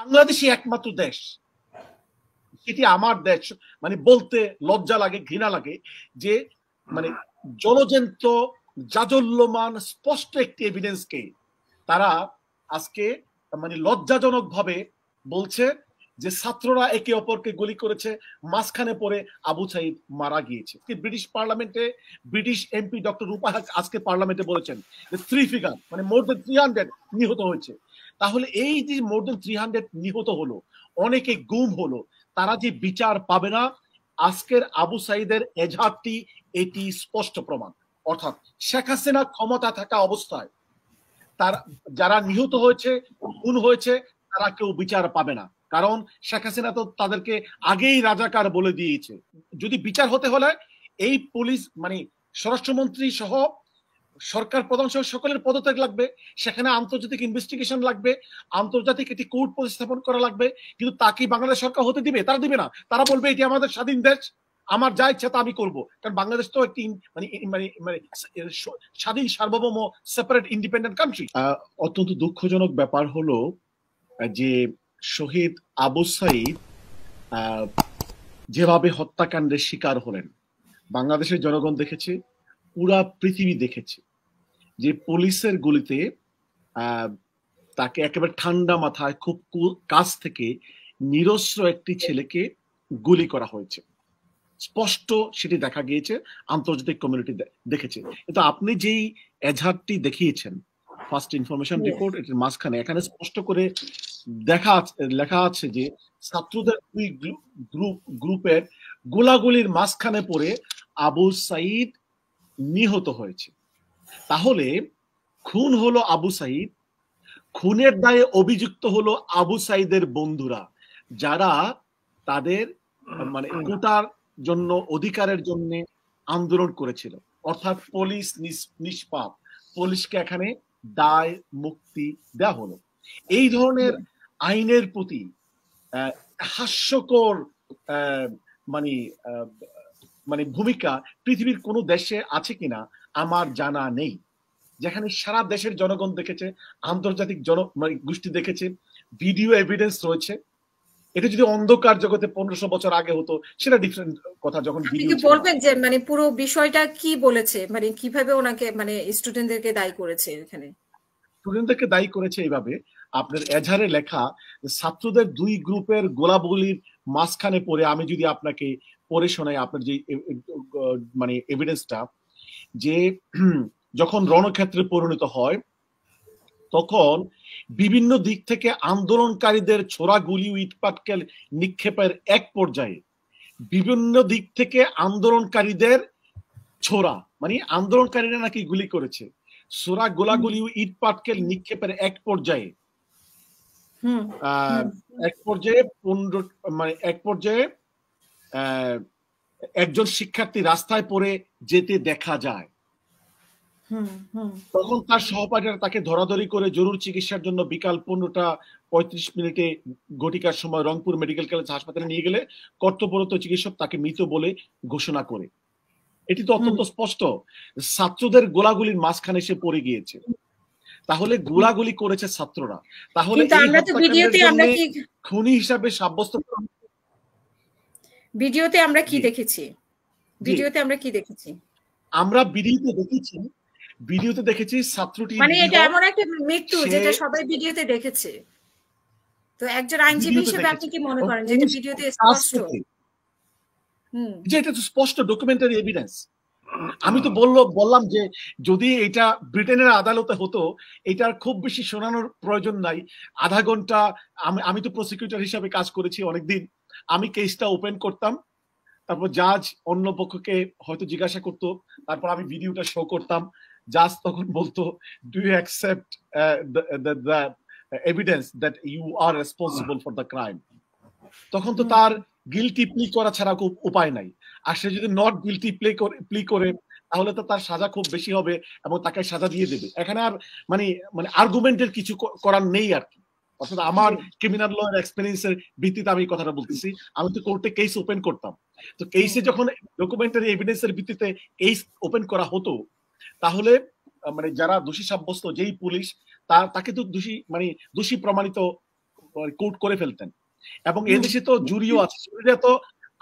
বাংলাদেশই একমাত্র দেশ সেটি আমার দেশ মানে বলতে লজ্জা লাগে ঘৃণা লাগে যে মানে জলজন্ত জাজল্যমান স্পষ্ট একটি এভিডেন্সকে তারা আজকে মানে লজ্জাজনক ভাবে বলছে যে ছাত্ররা একে অপরকে গুলি করেছে মাঝখানে পরে আবু সাইদ মারা গিয়েছে ব্রিটিশ পার্লামেন্টে ব্রিটিশ এমপি ডক্টর রূপা আজকে পার্লামেন্টে বলেছেন যে থ্রি ফিগার মানে মোর দেন থ্রি হান্ড্রেড নিহত হয়েছে তাহলে এই যে মোর দেন থ্রি হান্ড্রেড নিহত হলো অনেকে গুম হলো তারা যে বিচার পাবে না আজকের আবু সাইদের এজাহারটি এটি স্পষ্ট প্রমাণ অর্থাৎ শেখ হাসিনা ক্ষমতা থাকা অবস্থায় তার যারা নিহত হয়েছে খুন হয়েছে তারা কেউ বিচার পাবে না কারণ শেখ হাসিনা তো তাদেরকে আগেই রাজাকার বলে দিয়েছে যদি বিচার হতে হলে এই পুলিশ মানে স্বরাষ্ট্রমন্ত্রী সহ সরকার প্রধান সহ সকলের পদত্যাগ লাগবে সেখানে আন্তর্জাতিক ইনভেস্টিগেশন লাগবে আন্তর্জাতিক একটি কোর্ট প্রতিস্থাপন করা লাগবে কিন্তু তা কি বাংলাদেশ সরকার হতে দিবে তারা দিবে না তারা বলবে এটি আমাদের স্বাধীন দেশ আমার যা ইচ্ছা তা আমি করবো কারণ বাংলাদেশ তো একটি মানে মানে মানে স্বাধীন সার্বভৌম সেপারেট ইন্ডিপেন্ডেন্ট কান্ট্রি অত্যন্ত দুঃখজনক ব্যাপার হলো যে শহীদ আবু সাইদ যেভাবে হত্যাকাণ্ডের শিকার হলেন বাংলাদেশের জনগণ দেখেছে পুরা পৃথিবী দেখেছে যে পুলিশের গুলিতে তাকে একেবারে ঠান্ডা মাথায় খুব কাছ থেকে নিরস্ত্র একটি ছেলেকে গুলি করা হয়েছে স্পষ্ট সেটি দেখা গিয়েছে আন্তর্জাতিক কমিউনিটি দেখেছে কিন্তু আপনি যেই এজাহারটি দেখিয়েছেন ফার্স্ট ইনফরমেশন রিপোর্ট এটির মাঝখানে এখানে স্পষ্ট করে দেখা লেখা আছে যে ছাত্রদের দুই গ্রুপ গ্রুপের গোলাগুলির মাঝখানে পড়ে আবু সাইদ নিহত হয়েছে তাহলে খুন হলো আবু সাইদ খুনের দায়ে অভিযুক্ত হলো আবু সাইদের বন্ধুরা যারা তাদের মানে কোটার জন্য অধিকারের জন্য আন্দোলন করেছিল অর্থাৎ পুলিশ নিষ্পাপ পুলিশকে এখানে দায় মুক্তি দেওয়া হলো এই ধরনের আইনের প্রতি হাস্যকর মানে মানে ভূমিকা পৃথিবীর কোনো দেশে আছে কিনা আমার জানা নেই যেখানে সারা দেশের জনগণ দেখেছে আন্তর্জাতিক জন মানে গোষ্ঠী দেখেছে ভিডিও এভিডেন্স রয়েছে এটা যদি অন্ধকার জগতে পনেরোশো বছর আগে হতো সেটা ডিফারেন্ট কথা যখন বলবেন যে মানে পুরো বিষয়টা কি বলেছে মানে কিভাবে ওনাকে মানে স্টুডেন্টদেরকে দায়ী করেছে এখানে স্টুডেন্টদেরকে দায়ী করেছে এইভাবে আপনার এজারে লেখা ছাত্রদের দুই গ্রুপের গোলাবলির মাঝখানে পড়ে আমি যদি আপনাকে পড়ে শোনাই আপনার যে মানে এভিডেন্সটা যে যখন রণক্ষেত্রে পরিণত হয় তখন বিভিন্ন দিক থেকে আন্দোলনকারীদের ছোড়া গুলি ইটপাটকেল নিক্ষেপের এক পর্যায়ে বিভিন্ন দিক থেকে আন্দোলনকারীদের ছোড়া মানে আন্দোলনকারীরা নাকি গুলি করেছে সোরা গোলাগুলি ইট পাটকেল নিক্ষেপের এক পর্যায়ে এক পর্যায়ে পনেরো মানে এক পর্যায়ে একজন শিক্ষার্থী রাস্তায় পড়ে যেতে দেখা যায় তখন তার সহপাঠীরা তাকে ধরাধরি করে জরুর চিকিৎসার জন্য বিকাল পনেরোটা পঁয়ত্রিশ মিনিটে ঘটিকার সময় রংপুর মেডিকেল কলেজ হাসপাতালে নিয়ে গেলে কর্তব্যরত চিকিৎসক তাকে মৃত বলে ঘোষণা করে এটি তো অত্যন্ত স্পষ্ট ছাত্রদের গোলাগুলির মাঝখানে সে পড়ে গিয়েছে তাহলে গোলাগুলি করেছে ছাত্ররা তাহলে খুনি হিসাবে সাব্যস্ত করা ভিডিওতে আমরা কি দেখেছি ভিডিওতে আমরা কি দেখেছি আমরা ভিডিওতে দেখেছি ভিডিওতে দেখেছি ছাত্রটি মানে এটা এমন একটা মৃত্যু যেটা সবাই ভিডিওতে দেখেছে তো একজন আইনজীবী হিসেবে আপনি কি মনে করেন যেটা ভিডিওতে স্পষ্ট হুম যে এটা তো স্পষ্ট ডকুমেন্টারি এভিডেন্স আমি তো বললো বললাম যে যদি এটা ব্রিটেনের আদালতে হতো এটার খুব বেশি শোনানোর প্রয়োজন নাই আধা ঘন্টা আমি তো প্রসিকিউটর হিসাবে কাজ করেছি অনেকদিন আমি কেসটা ওপেন করতাম তারপর জাজ অন্য পক্ষকে হয়তো জিজ্ঞাসা করতো তারপর আমি ভিডিওটা শো করতাম জাজ তখন বলতো do you accept evidence that you are responsible for the crime তখন তো তার গিলটি প্লি করা ছাড়া খুব উপায় নাই আর সে যদি নট গিলটি প্লে করে প্লি করে তাহলে তো তার সাজা খুব বেশি হবে এবং তাকে সাজা দিয়ে দেবে এখানে আর মানে মানে আর্গুমেন্টের কিছু করার নেই আর কি অর্থাৎ আমার ক্রিমিনাল লয়ের এর ভিত্তিতে আমি কথাটা বলতেছি আমি তো কোর্টে কেস ওপেন করতাম তো কেসে যখন ডকুমেন্টারি এভিডেন্স এর ভিত্তিতে কেস ওপেন করা হতো তাহলে মানে যারা দোষী সাব্যস্ত যেই পুলিশ তার তাকে তো দোষী মানে দোষী প্রমাণিত কোর্ট মানে করে ফেলতেন এবং এ দেশে তো জুরিও আছে জুরিরা তো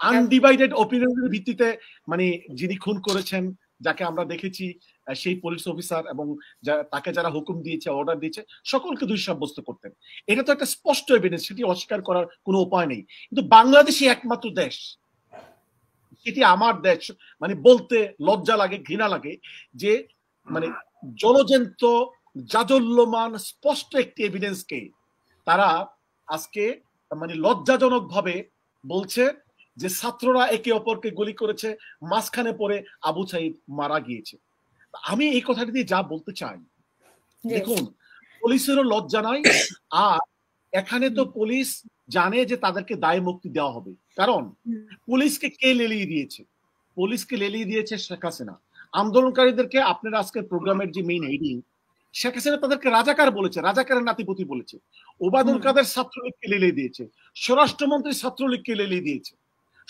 আনডিভাইডেড অপিনিয়নের ভিত্তিতে মানে যিনি খুন করেছেন যাকে আমরা দেখেছি সেই পুলিশ অফিসার এবং তাকে যারা হুকুম দিয়েছে অর্ডার দিয়েছে সকলকে দুই সাব্যস্ত করতেন এটা তো একটা স্পষ্ট এভিডেন্স সেটি অস্বীকার করার কোনো উপায় নেই কিন্তু বাংলাদেশই একমাত্র দেশ সেটি আমার দেশ মানে বলতে লজ্জা লাগে ঘৃণা লাগে যে মানে জলজন্ত জাজল্যমান স্পষ্ট একটি এভিডেন্সকে তারা আজকে মানে লজ্জাজনক ভাবে বলছে যে ছাত্ররা একে অপরকে গুলি করেছে মাঝখানে পড়ে আবু সাইদ মারা গিয়েছে আমি এই কথাটি দিয়ে যা বলতে চাই দেখুন পুলিশেরও লজ্জা নাই আর এখানে তো পুলিশ জানে যে তাদেরকে দায় মুক্তি দেওয়া হবে কারণ পুলিশকে কে লেলিয়ে দিয়েছে পুলিশকে লেলিয়ে দিয়েছে শেখ হাসিনা আন্দোলনকারীদেরকে আপনার আজকের প্রোগ্রামের যে মেইন হেডিং শেখ হাসিনা তাদেরকে রাজাকার বলেছে রাজাকারের নাতিপতি বলেছে ওবাদুল কাদের ছাত্রলীগকে লেলিয়ে দিয়েছে স্বরাষ্ট্রমন্ত্রী ছাত্রলীগকে লেলিয়ে দিয়েছে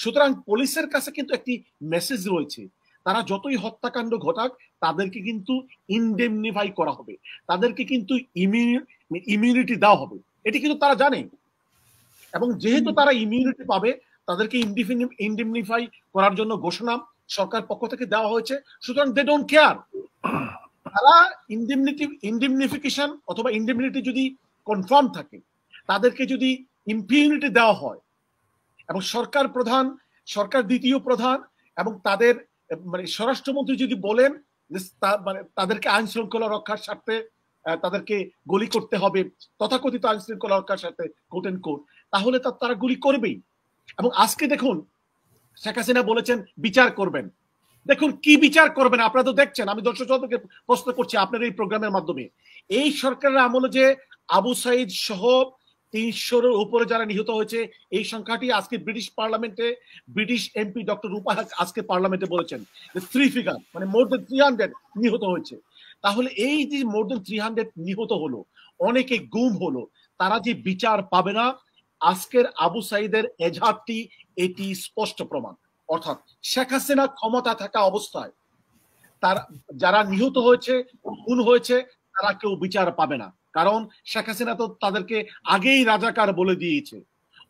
সুতরাং পুলিশের কাছে কিন্তু একটি মেসেজ রয়েছে তারা যতই হত্যাকাণ্ড ঘটাক তাদেরকে কিন্তু ইনডেমনিফাই করা হবে তাদেরকে কিন্তু ইমিউনিটি দেওয়া হবে এটি কিন্তু তারা জানে এবং যেহেতু তারা ইমিউনিটি পাবে তাদেরকে ইনডেমনিফাই করার জন্য ঘোষণা সরকার পক্ষ থেকে দেওয়া হয়েছে সুতরাং দে ডোন্ট কেয়ার তারা ইনডেমনিটি ইনডেমনিফিকেশন অথবা ইনডেমনিটি যদি কনফার্ম থাকে তাদেরকে যদি ইম্পিউনিটি দেওয়া হয় এবং সরকার প্রধান সরকার দ্বিতীয় প্রধান এবং তাদের মানে স্বরাষ্ট্রমন্ত্রী যদি বলেন যে মানে তাদেরকে আইন শৃঙ্খলা রক্ষার স্বার্থে তাদেরকে গুলি করতে হবে তথাকথিত আইন শৃঙ্খলা রক্ষার সাথে কোট এন্ড কোট তাহলে তারা গুলি করবেই এবং আজকে দেখুন শেখ হাসিনা বলেছেন বিচার করবেন দেখুন কি বিচার করবেন আপনারা তো দেখছেন আমি দর্শক শতকে প্রশ্ন করছি আপনার এই প্রোগ্রামের মাধ্যমে এই সরকারের আমলে যে আবু সাইদ সহ তিনশোর উপরে যারা নিহত হয়েছে এই সংখ্যাটি আজকে ব্রিটিশ পার্লামেন্টে ব্রিটিশ এমপি ডক্টর রূপা আজকে পার্লামেন্টে বলেছেন থ্রি ফিগার মানে মোর দেন থ্রি হান্ড্রেড নিহত হয়েছে তাহলে এই যে মোর দেন থ্রি হান্ড্রেড নিহত হলো অনেকে গুম হলো তারা যে বিচার পাবে না আজকের আবু সাইদের এজাহারটি এটি স্পষ্ট প্রমাণ অর্থাৎ শেখ হাসিনা ক্ষমতা থাকা অবস্থায় তার যারা নিহত হয়েছে খুন হয়েছে তারা কেউ বিচার পাবে না কারণ শেখ হাসিনা তো তাদেরকে আগেই রাজাকার বলে দিয়েছে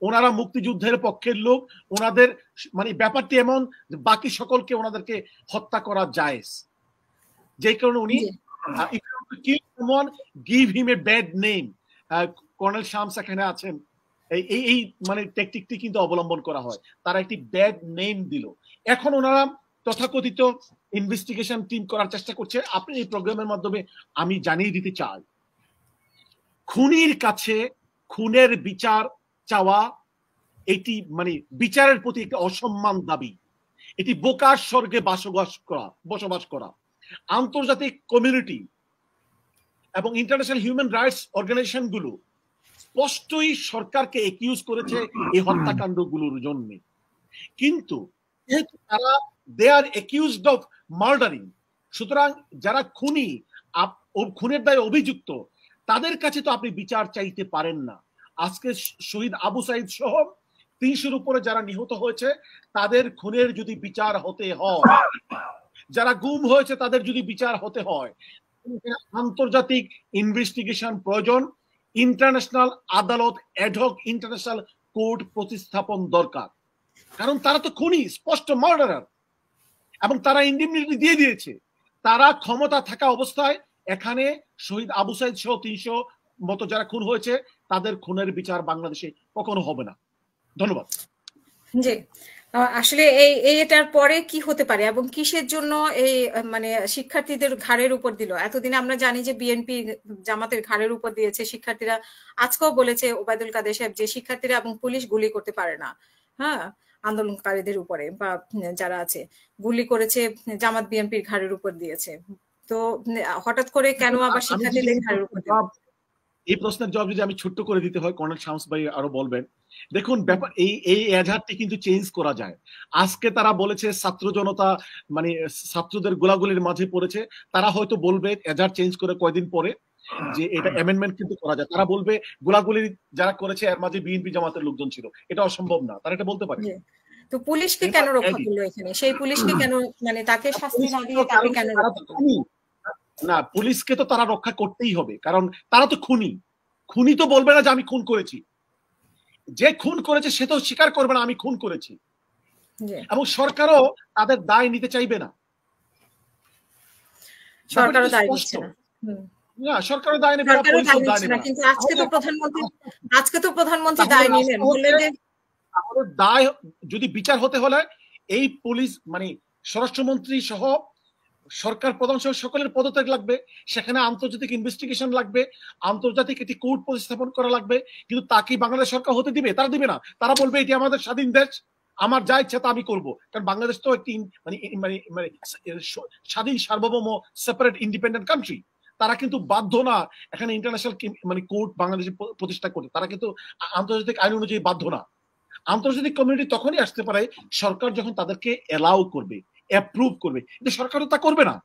ওনারা মুক্তিযুদ্ধের পক্ষের লোক ওনাদের মানে ব্যাপারটি এমন বাকি সকলকে ওনাদেরকে হত্যা করা যায় যে কারণে উনি give him a bad name colonel Shams এখানে আছেন এই এই মানে টেকটিকটি কিন্তু অবলম্বন করা হয় তারা একটি ব্যাড নেম দিল এখন ওনারা তথাকথিত ইনভেস্টিগেশন টিম করার চেষ্টা করছে আপনি এই প্রোগ্রামের মাধ্যমে আমি জানিয়ে দিতে চাই খুনির কাছে খুনের বিচার চাওয়া এটি মানে বিচারের প্রতি একটি অসম্মান দাবি এটি বোকার স্বর্গে বাসবাস করা বসবাস করা আন্তর্জাতিক কমিউনিটি এবং ইন্টারন্যাশনাল হিউম্যান রাইটস অর্গানাইজেশন গুলো স্পষ্টই সরকারকে একিউজ করেছে এই হত্যাকাণ্ড গুলোর জন্য কিন্তু তারা দে আর একিউজড অফ মার্ডারিং সুতরাং যারা খুনি খুনের দায়ে অভিযুক্ত তাদের কাছে তো আপনি বিচার চাইতে পারেন না আজকে শহীদ আবু সাইদ সহ তিনশোর উপরে যারা নিহত হয়েছে তাদের খুনের যদি বিচার হতে হয় যারা গুম হয়েছে তাদের যদি বিচার হতে হয় আন্তর্জাতিক ইনভেস্টিগেশন প্রয়োজন ইন্টারন্যাশনাল আদালত অ্যাডহক ইন্টারন্যাশনাল কোর্ট প্রতিস্থাপন দরকার কারণ তারা তো খুনি স্পষ্ট মার্ডারার এবং তারা ইন্ডিমিউনিটি দিয়ে দিয়েছে তারা ক্ষমতা থাকা অবস্থায় এখানে শহীদ আবু সাইদ সহ তিনশো মতো যারা খুন হয়েছে তাদের খুনের বিচার বাংলাদেশে কখনো হবে না ধন্যবাদ জি আসলে এই এটার পরে কি হতে পারে এবং কিসের জন্য এই মানে শিক্ষার্থীদের ঘাড়ের উপর দিল এতদিন আমরা জানি যে বিএনপি জামাতের ঘাড়ের উপর দিয়েছে শিক্ষার্থীরা আজকেও বলেছে ওবায়দুল কাদের সাহেব যে শিক্ষার্থীরা এবং পুলিশ গুলি করতে পারে না হ্যাঁ আন্দোলনকারীদের উপরে বা যারা আছে গুলি করেছে জামাত বিএনপির ঘাড়ের উপর দিয়েছে তো হঠাৎ করে কেন আবার শিক্ষাতে লেখার এই প্রশ্নের জবাব যদি আমি ছোট্ট করে দিতে হয় কর্নেল শামস ভাই আরো বলবেন দেখুন ব্যাপার এই এই এজাহারটি কিন্তু চেঞ্জ করা যায় আজকে তারা বলেছে ছাত্র জনতা মানে ছাত্রদের গোলাগুলির মাঝে পড়েছে তারা হয়তো বলবে এজাহার চেঞ্জ করে কয়দিন পরে যে এটা অ্যামেন্ডমেন্ট কিন্তু করা যায় তারা বলবে গোলাগুলি যারা করেছে এর মাঝে বিএনপি জামাতের লোকজন ছিল এটা অসম্ভব না তারা এটা বলতে পারে তো পুলিশকে কেন রক্ষা করলো এখানে সেই পুলিশকে কেন মানে তাকে শাস্তি না দিয়ে তাকে কেন না পুলিশকে তো তারা রক্ষা করতেই হবে কারণ তারা তো খুনি খুনি তো বলবে না যে আমি খুন করেছি যে খুন করেছে সে তো স্বীকার করবে না আমি খুন করেছি এবং সরকারও তাদের দায় নিতে চাইবে না আজকে তো প্রধানমন্ত্রী দায় যদি বিচার হতে হলে এই পুলিশ মানে স্বরাষ্ট্রমন্ত্রী সহ সরকার প্রধান সহ সকলের পদত্যাগ লাগবে সেখানে আন্তর্জাতিক ইনভেস্টিগেশন লাগবে আন্তর্জাতিক একটি কোর্ট প্রতিস্থাপন করা লাগবে কিন্তু তা কি বাংলাদেশ সরকার হতে দিবে তারা দিবে না তারা বলবে এটি আমাদের স্বাধীন দেশ আমার যা ইচ্ছা তা আমি করব কারণ বাংলাদেশ তো একটি মানে মানে মানে স্বাধীন সার্বভৌম সেপারেট ইন্ডিপেন্ডেন্ট কান্ট্রি তারা কিন্তু বাধ্য না এখানে ইন্টারন্যাশনাল মানে কোর্ট বাংলাদেশে প্রতিষ্ঠা করে তারা কিন্তু আন্তর্জাতিক আইন অনুযায়ী বাধ্য না আন্তর্জাতিক কমিউনিটি তখনই আসতে পারে সরকার যখন তাদেরকে এলাও করবে অ্যাপ্রুভ করবে কিন্তু সরকার তা করবে না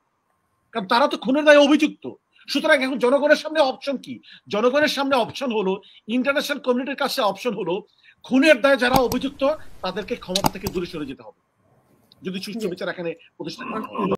কারণ তারা তো খুনের দায়ে অভিযুক্ত সুতরাং এখন জনগণের সামনে অপশন কি জনগণের সামনে অপশন হলো ইন্টারন্যাশনাল কমিউনিটির কাছে অপশন হলো খুনের দায়ে যারা অভিযুক্ত তাদেরকে ক্ষমতা থেকে দূরে সরে যেতে হবে যদি সুষ্ঠু বিচার এখানে প্রতিষ্ঠা